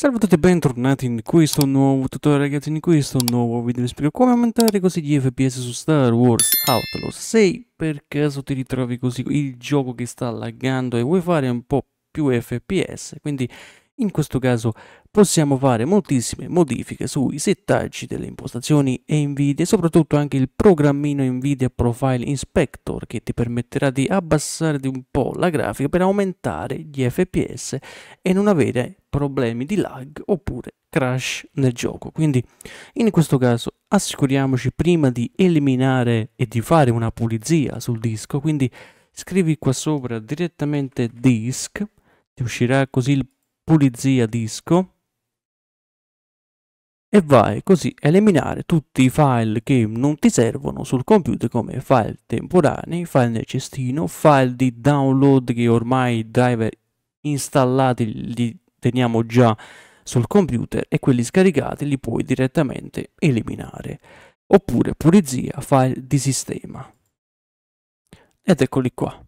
Salve a tutti e bentornati in questo nuovo tutorial ragazzi, in questo nuovo video vi spiego come aumentare così gli FPS su Star Wars Outlaws Se per caso ti ritrovi così il gioco che sta laggando e vuoi fare un po' più FPS, quindi in questo caso possiamo fare moltissime modifiche sui settaggi delle impostazioni NVIDIA e soprattutto anche il programmino NVIDIA Profile Inspector che ti permetterà di abbassare di un po' la grafica per aumentare gli FPS e non avere problemi di lag oppure crash nel gioco. Quindi in questo caso assicuriamoci prima di eliminare e di fare una pulizia sul disco, quindi scrivi qua sopra direttamente disk, ti uscirà così il pulizia disco e vai così a eliminare tutti i file che non ti servono sul computer come file temporanei, file nel cestino, file di download che ormai i driver installati li teniamo già sul computer e quelli scaricati li puoi direttamente eliminare. Oppure pulizia file di sistema. Ed eccoli qua.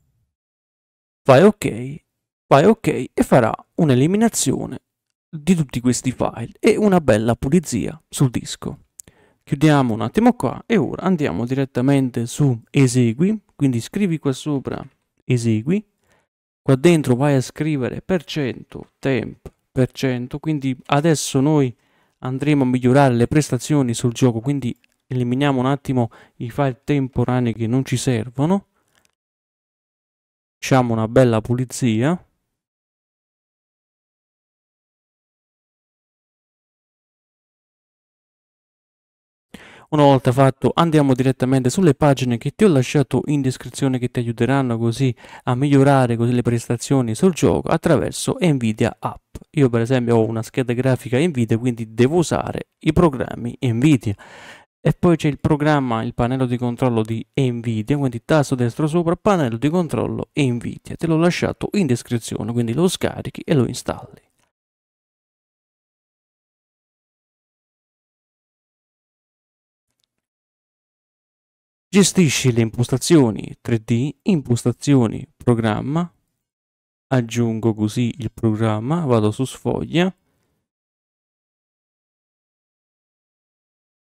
Fai ok fai ok e farà un'eliminazione di tutti questi file e una bella pulizia sul disco. Chiudiamo un attimo qua e ora andiamo direttamente su esegui, quindi scrivi qua sopra esegui, qua dentro vai a scrivere per cento temp per cento, quindi adesso noi andremo a migliorare le prestazioni sul gioco, quindi eliminiamo un attimo i file temporanei che non ci servono, facciamo una bella pulizia, Una volta fatto andiamo direttamente sulle pagine che ti ho lasciato in descrizione che ti aiuteranno così a migliorare così le prestazioni sul gioco attraverso Nvidia App. Io per esempio ho una scheda grafica Nvidia quindi devo usare i programmi Nvidia. E poi c'è il programma, il pannello di controllo di Nvidia, quindi tasto destro sopra, pannello di controllo Nvidia. Te l'ho lasciato in descrizione, quindi lo scarichi e lo installi. Gestisci le impostazioni 3D, impostazioni, programma, aggiungo così il programma, vado su sfoglia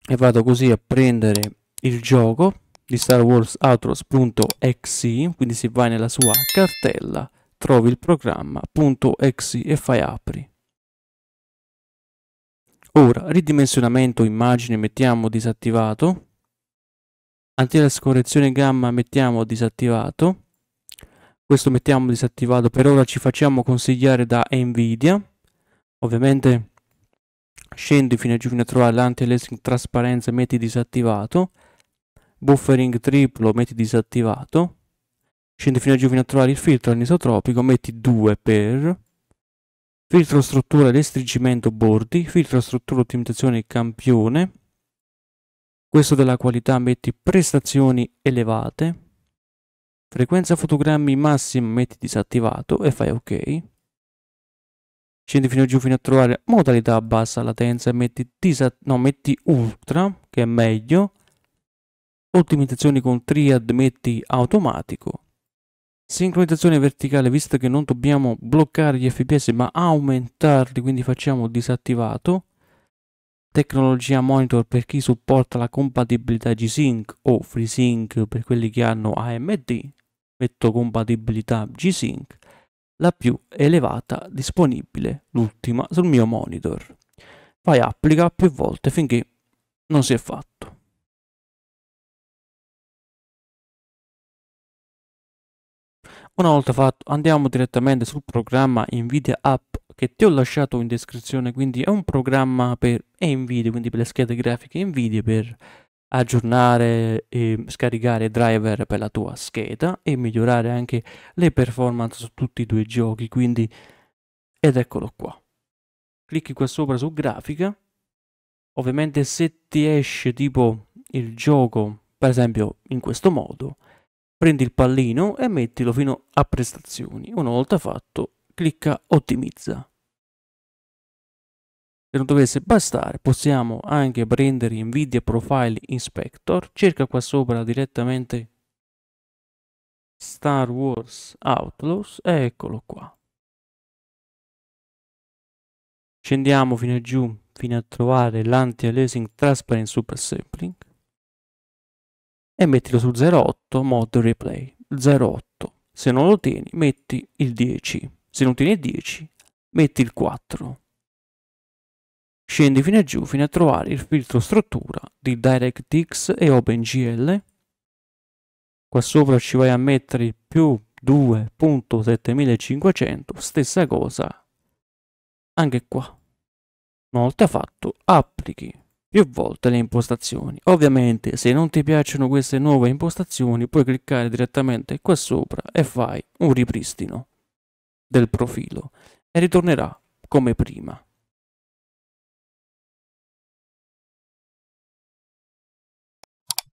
e vado così a prendere il gioco di Star Wars Outros.exe, quindi se vai nella sua cartella trovi il programma.exe e fai apri. Ora, ridimensionamento immagine mettiamo disattivato antivirus correzione gamma mettiamo disattivato questo mettiamo disattivato per ora ci facciamo consigliare da Nvidia ovviamente scendi fino a giù fino a trovare l'anti-aliasing trasparenza metti disattivato buffering triplo metti disattivato scendi fino a giù fino a trovare il filtro anisotropico metti 2 per filtro struttura restringimento bordi filtro struttura ottimizzazione campione questo della qualità metti prestazioni elevate, frequenza fotogrammi massima metti disattivato e fai ok. Scendi fino giù fino a trovare modalità bassa latenza e metti, no, metti ultra, che è meglio. Ottimizzazioni con triad metti automatico. Sincronizzazione verticale, visto che non dobbiamo bloccare gli fps ma aumentarli, quindi facciamo disattivato tecnologia monitor per chi supporta la compatibilità G-Sync o FreeSync per quelli che hanno AMD, metto compatibilità G-Sync, la più elevata disponibile, l'ultima, sul mio monitor. Poi applica più volte finché non si è fatto. Una volta fatto andiamo direttamente sul programma NVIDIA App che ti ho lasciato in descrizione, quindi è un programma per, NVIDIA, quindi per le schede grafiche NVIDIA per aggiornare e scaricare driver per la tua scheda e migliorare anche le performance su tutti i tuoi giochi, quindi ed eccolo qua. Clicchi qua sopra su grafica. Ovviamente se ti esce tipo il gioco, per esempio in questo modo, prendi il pallino e mettilo fino a prestazioni. Una volta fatto, clicca ottimizza e non dovesse bastare, possiamo anche prendere NVIDIA Profile Inspector, cerca qua sopra direttamente Star Wars Outlaws, eccolo qua. Scendiamo fino a giù, fino a trovare l'anti-aliasing transparent Super Sampling. e mettilo su 08 mod replay 08 se non lo tieni metti il 10 se non tieni il 10 metti il 4 Scendi fino a giù fino a trovare il filtro struttura di DirectX e OpenGL. Qua sopra ci vai a mettere il più 2.7500, stessa cosa anche qua. Una volta fatto, applichi più volte le impostazioni. Ovviamente se non ti piacciono queste nuove impostazioni puoi cliccare direttamente qua sopra e fai un ripristino del profilo e ritornerà come prima.